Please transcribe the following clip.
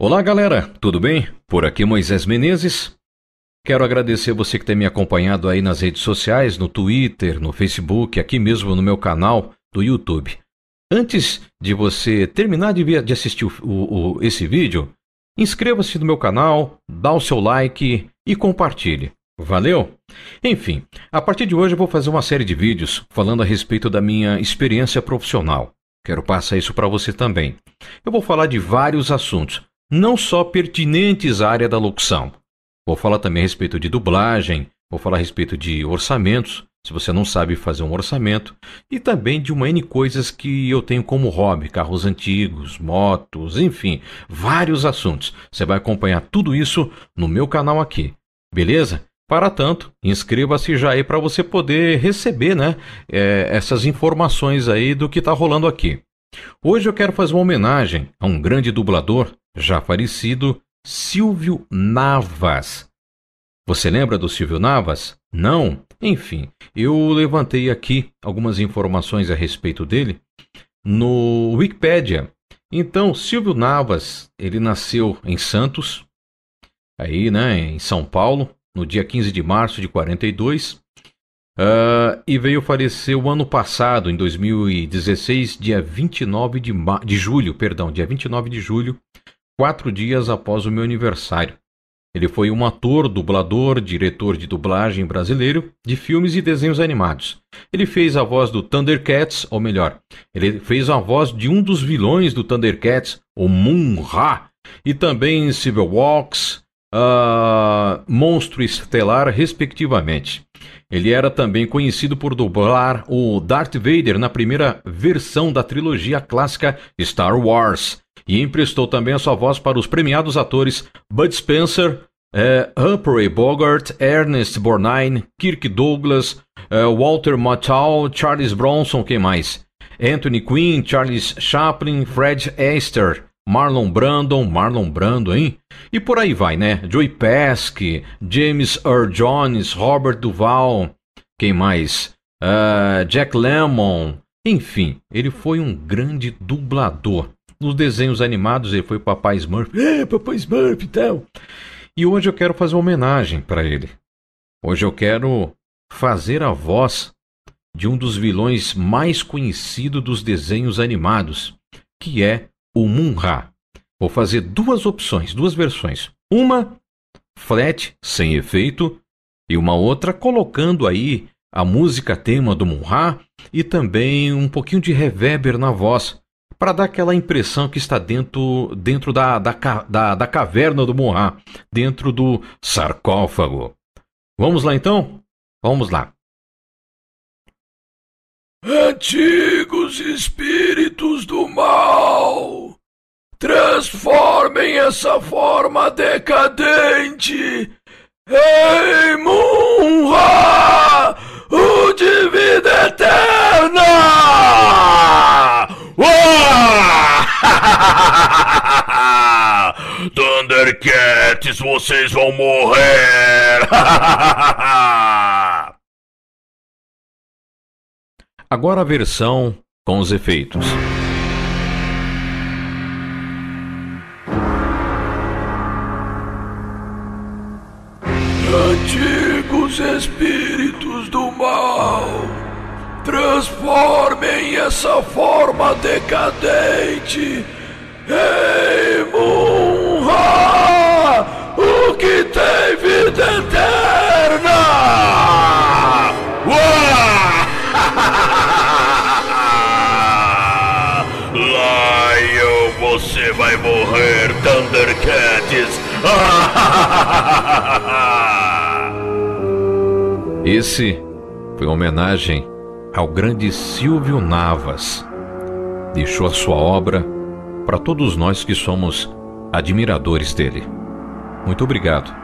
Olá, galera, tudo bem? Por aqui Moisés Menezes. Quero agradecer você que tem me acompanhado aí nas redes sociais, no Twitter, no Facebook, aqui mesmo no meu canal do YouTube. Antes de você terminar de, de assistir o, o, esse vídeo, inscreva-se no meu canal, dá o seu like e compartilhe. Valeu? Enfim, a partir de hoje eu vou fazer uma série de vídeos falando a respeito da minha experiência profissional. Quero passar isso para você também. Eu vou falar de vários assuntos, não só pertinentes à área da locução. Vou falar também a respeito de dublagem, vou falar a respeito de orçamentos, se você não sabe fazer um orçamento, e também de uma N coisas que eu tenho como hobby, carros antigos, motos, enfim, vários assuntos. Você vai acompanhar tudo isso no meu canal aqui, beleza? Para tanto, inscreva-se já aí para você poder receber né, é, essas informações aí do que está rolando aqui. Hoje eu quero fazer uma homenagem a um grande dublador já falecido, Silvio Navas. Você lembra do Silvio Navas? Não? Enfim, eu levantei aqui algumas informações a respeito dele no Wikipedia. Então, Silvio Navas, ele nasceu em Santos, aí, né, em São Paulo, no dia 15 de março de 42, uh, ah, e veio falecer o ano passado, em 2016, dia 29 de, de julho, perdão, dia 29 de julho quatro dias após o meu aniversário. Ele foi um ator, dublador, diretor de dublagem brasileiro de filmes e desenhos animados. Ele fez a voz do Thundercats, ou melhor, ele fez a voz de um dos vilões do Thundercats, o Moon-Ra, e também Civil Walks, uh, Monstro Estelar, respectivamente. Ele era também conhecido por dublar o Darth Vader na primeira versão da trilogia clássica Star Wars, e emprestou também a sua voz para os premiados atores Bud Spencer, eh, Humphrey Bogart, Ernest Borgnine, Kirk Douglas, eh, Walter Matthau, Charles Bronson, quem mais? Anthony Quinn, Charles Chaplin, Fred Astaire, Marlon Brandon, Marlon Brando, hein? E por aí vai, né? Joey Pesci, James Earl Jones, Robert Duvall, quem mais? Uh, Jack Lemmon, enfim, ele foi um grande dublador nos desenhos animados ele foi o Papai Smurf. É, Papai Smurf e então. tal. E hoje eu quero fazer uma homenagem para ele. Hoje eu quero fazer a voz de um dos vilões mais conhecidos dos desenhos animados, que é o Munra. Vou fazer duas opções, duas versões. Uma flat sem efeito e uma outra colocando aí a música tema do Munra e também um pouquinho de reverber na voz para dar aquela impressão que está dentro, dentro da, da, da, da caverna do Moá, dentro do sarcófago. Vamos lá então? Vamos lá. Antigos espíritos do mal, transformem essa forma decadente em Munra! Thundercats, vocês vão morrer! Agora a versão com os efeitos. Antigos espíritos do mal, transformem essa forma decadente em o que tem vida eterna! Lion, você vai morrer, Thundercats! Esse foi uma homenagem ao grande Silvio Navas. Deixou a sua obra para todos nós que somos admiradores dele. Muito obrigado.